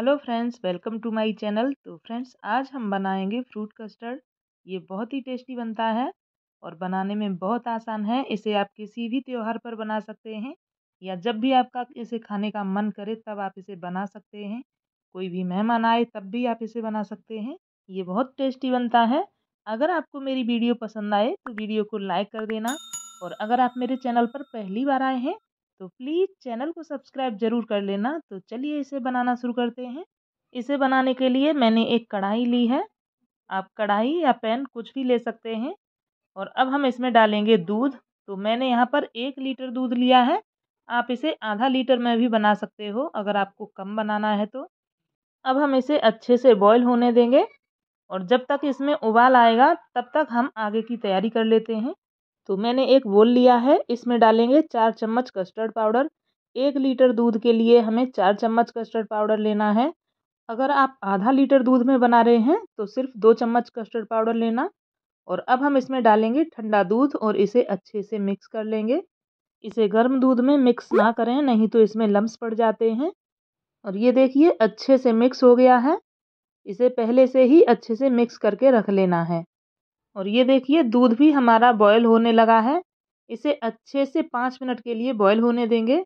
hello friends welcome to my channel तो friends आज हम बनाएंगे फ्रूट कस्टर्ड ये बहुत ही टेस्टी बनता है और बनाने में बहुत आसान है इसे आप किसी भी त्यौहार पर बना सकते हैं या जब भी आपका इसे खाने का मन करे तब आप इसे बना सकते हैं कोई भी मेहमान आए तब भी आप इसे बना सकते हैं ये बहुत टेस्टी बनता है अगर आपको मेरी वीडियो पसंद आए तो वीडियो को लाइक कर देना और अगर आप मेरे चैनल पर पहली बार आए हैं तो प्लीज़ चैनल को सब्सक्राइब ज़रूर कर लेना तो चलिए इसे बनाना शुरू करते हैं इसे बनाने के लिए मैंने एक कढ़ाई ली है आप कढ़ाई या पैन कुछ भी ले सकते हैं और अब हम इसमें डालेंगे दूध तो मैंने यहाँ पर एक लीटर दूध लिया है आप इसे आधा लीटर में भी बना सकते हो अगर आपको कम बनाना है तो अब हम इसे अच्छे से बॉयल होने देंगे और जब तक इसमें उबाल आएगा तब तक हम आगे की तैयारी कर लेते हैं तो मैंने एक बोल लिया है इसमें डालेंगे चार चम्मच कस्टर्ड पाउडर एक लीटर दूध के लिए हमें चार चम्मच कस्टर्ड पाउडर लेना है अगर आप आधा लीटर दूध में बना रहे हैं तो सिर्फ दो चम्मच कस्टर्ड पाउडर लेना और अब हम इसमें डालेंगे ठंडा दूध और इसे अच्छे से मिक्स कर लेंगे इसे गर्म दूध में मिक्स ना करें नहीं तो इसमें लम्स पड़ जाते हैं और ये देखिए अच्छे से मिक्स हो गया है इसे पहले से ही अच्छे से मिक्स करके रख लेना है और ये देखिए दूध भी हमारा बॉयल होने लगा है इसे अच्छे से पाँच मिनट के लिए बॉयल होने देंगे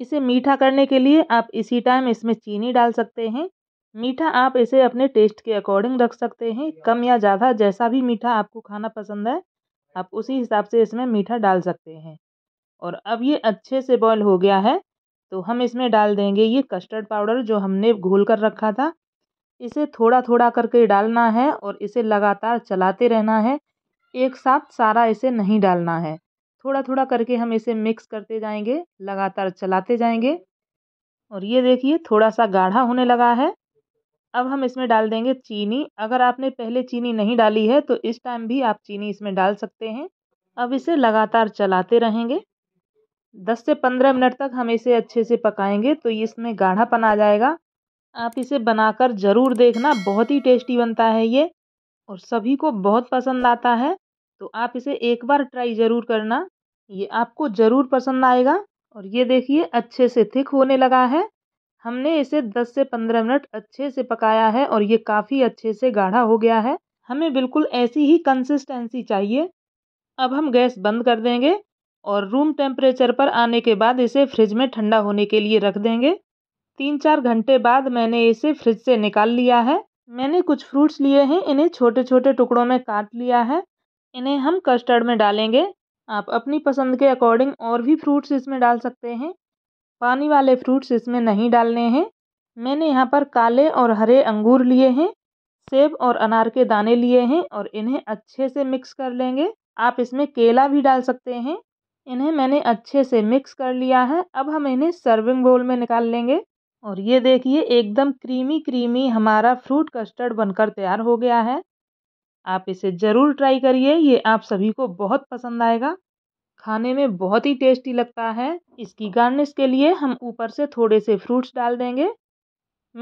इसे मीठा करने के लिए आप इसी टाइम इसमें चीनी डाल सकते हैं मीठा आप इसे अपने टेस्ट के अकॉर्डिंग रख सकते हैं कम या ज़्यादा जैसा भी मीठा आपको खाना पसंद है आप उसी हिसाब से इसमें मीठा डाल सकते हैं और अब ये अच्छे से बॉयल हो गया है तो हम इसमें डाल देंगे ये कस्टर्ड पाउडर जो हमने घोल कर रखा था इसे थोड़ा थोड़ा करके डालना है और इसे लगातार चलाते रहना है एक साथ सारा इसे नहीं डालना है थोड़ा थोड़ा करके हम इसे मिक्स करते जाएंगे लगातार चलाते जाएंगे और ये देखिए थोड़ा सा गाढ़ा होने लगा है अब हम इसमें डाल देंगे चीनी अगर आपने पहले चीनी नहीं डाली है तो इस टाइम भी आप चीनी इसमें डाल सकते हैं अब इसे लगातार चलाते रहेंगे दस से पंद्रह मिनट तक हम इसे अच्छे से पकाएंगे तो इसमें गाढ़ापन आ जाएगा आप इसे बनाकर ज़रूर देखना बहुत ही टेस्टी बनता है ये और सभी को बहुत पसंद आता है तो आप इसे एक बार ट्राई ज़रूर करना ये आपको ज़रूर पसंद आएगा और ये देखिए अच्छे से थिक होने लगा है हमने इसे 10 से 15 मिनट अच्छे से पकाया है और ये काफ़ी अच्छे से गाढ़ा हो गया है हमें बिल्कुल ऐसी ही कंसिस्टेंसी चाहिए अब हम गैस बंद कर देंगे और रूम टेम्परेचर पर आने के बाद इसे फ्रिज में ठंडा होने के लिए रख देंगे तीन चार घंटे बाद मैंने इसे फ्रिज से निकाल लिया है मैंने कुछ फ्रूट्स लिए हैं इन्हें छोटे छोटे टुकड़ों में काट लिया है इन्हें हम कस्टर्ड में डालेंगे आप अपनी पसंद के अकॉर्डिंग और भी फ्रूट्स इसमें डाल सकते हैं पानी वाले फ्रूट्स इसमें नहीं डालने हैं मैंने यहाँ पर काले और हरे अंगूर लिए हैं सेब और अनार के दाने लिए हैं और इन्हें अच्छे से मिक्स कर लेंगे आप इसमें केला भी डाल सकते हैं इन्हें मैंने अच्छे से मिक्स कर लिया है अब हम इन्हें सर्विंग बोल में निकाल लेंगे और ये देखिए एकदम क्रीमी क्रीमी हमारा फ्रूट कस्टर्ड बनकर तैयार हो गया है आप इसे ज़रूर ट्राई करिए ये आप सभी को बहुत पसंद आएगा खाने में बहुत ही टेस्टी लगता है इसकी गार्निश के लिए हम ऊपर से थोड़े से फ्रूट्स डाल देंगे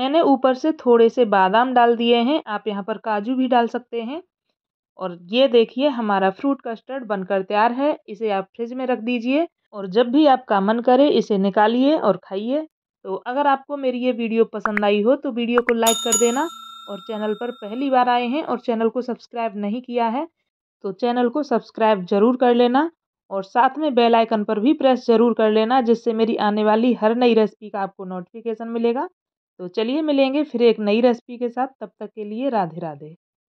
मैंने ऊपर से थोड़े से बादाम डाल दिए हैं आप यहाँ पर काजू भी डाल सकते हैं और ये देखिए हमारा फ्रूट कस्टर्ड बनकर तैयार है इसे आप फ्रिज में रख दीजिए और जब भी आपका मन करे इसे निकालिए और खाइए तो अगर आपको मेरी ये वीडियो पसंद आई हो तो वीडियो को लाइक कर देना और चैनल पर पहली बार आए हैं और चैनल को सब्सक्राइब नहीं किया है तो चैनल को सब्सक्राइब ज़रूर कर लेना और साथ में बेल आइकन पर भी प्रेस ज़रूर कर लेना जिससे मेरी आने वाली हर नई रेसिपी का आपको नोटिफिकेशन मिलेगा तो चलिए मिलेंगे फिर एक नई रेसिपी के साथ तब तक के लिए राधे राधे